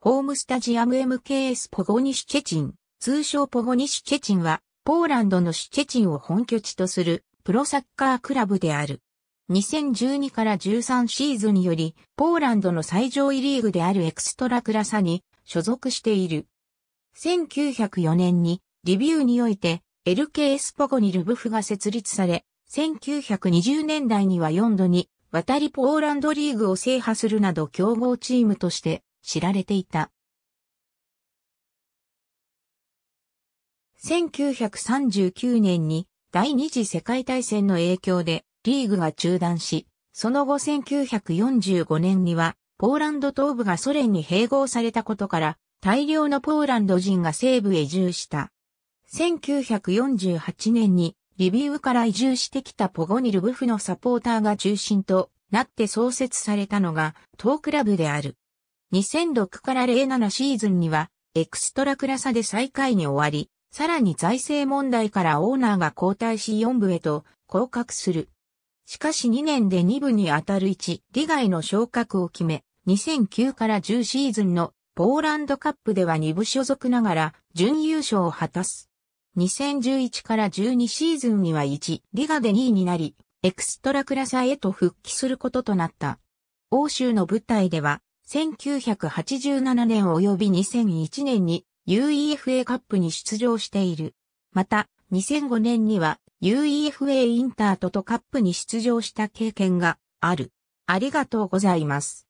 ホームスタジアム MKS ポゴニシュチェチン、通称ポゴニシュチェチンは、ポーランドのシュチェチンを本拠地とするプロサッカークラブである。2012から13シーズンにより、ポーランドの最上位リーグであるエクストラクラサに所属している。1904年に、リビューにおいて、LKS ポゴニルブフが設立され、1920年代には4度に、渡りポーランドリーグを制覇するなど競合チームとして知られていた。1939年に第二次世界大戦の影響でリーグが中断し、その後1945年にはポーランド東部がソ連に併合されたことから大量のポーランド人が西部へ移住した。1948年にリビウから移住してきたポゴニルブフのサポーターが中心となって創設されたのがトークラブである。2006から07シーズンには、エクストラクラサで最下位に終わり、さらに財政問題からオーナーが交代し4部へと降格する。しかし2年で2部に当たる1利害の昇格を決め、2009から10シーズンのポーランドカップでは2部所属ながら準優勝を果たす。2011から12シーズンには1リガで2位になり、エクストラクラサへと復帰することとなった。欧州の舞台では1987年及び2001年に UEFA カップに出場している。また、2005年には UEFA インタートとカップに出場した経験がある。ありがとうございます。